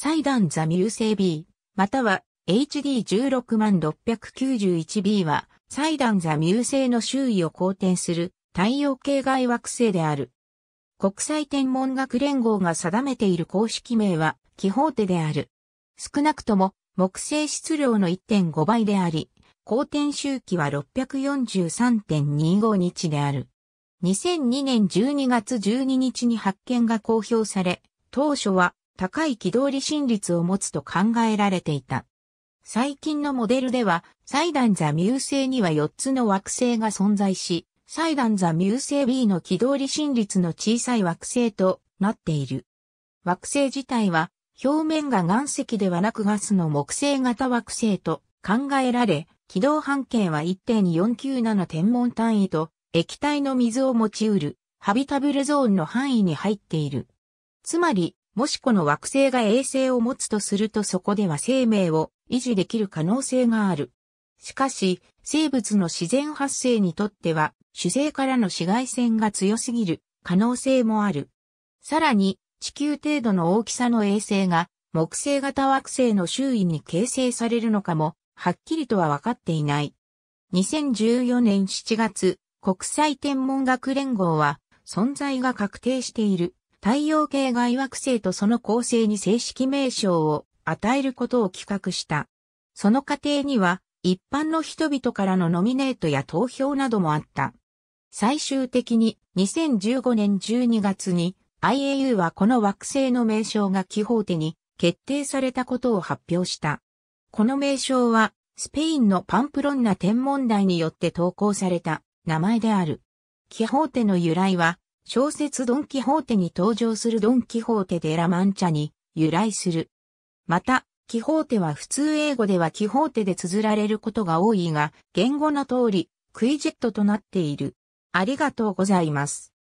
サイダンザミューセイ B、または HD16691B は、サイダンザミューセイの周囲を公転する太陽系外惑星である。国際天文学連合が定めている公式名は、気泡手である。少なくとも、木星質量の1.5倍であり、公転周期は643.25日である。2002年12月12日に発見が公表され、当初は高い軌道離心率を持つと考えられていた。最近のモデルでは、サイダンザミュー星には4つの惑星が存在し、サイダンザミュー星 B の軌道離心率の小さい惑星となっている。惑星自体は、表面が岩石ではなくガスの木星型惑星と考えられ、軌道半径は1.497天文単位と、液体の水を持ち得る、ハビタブルゾーンの範囲に入っている。つまり、もしこの惑星が衛星を持つとするとそこでは生命を維持できる可能性がある。しかし、生物の自然発生にとっては、主星からの紫外線が強すぎる可能性もある。さらに、地球程度の大きさの衛星が、木星型惑星の周囲に形成されるのかも、はっきりとは分かっていない。2014年7月、国際天文学連合は、存在が確定している。太陽系外惑星とその構成に正式名称を与えることを企画した。その過程には、一般の人々からのノミネートや投票などもあった。最終的に2015年12月に IAU はこの惑星の名称が基ー手に決定されたことを発表した。この名称はスペインのパンプロンナ天文台によって投稿された名前である。基ー手の由来は小説ドンキホーテに登場するドンキホーテでラマンチャに由来する。また、キホーテは普通英語ではキホーテで綴られることが多いが、言語の通り、クイジェットとなっている。ありがとうございます。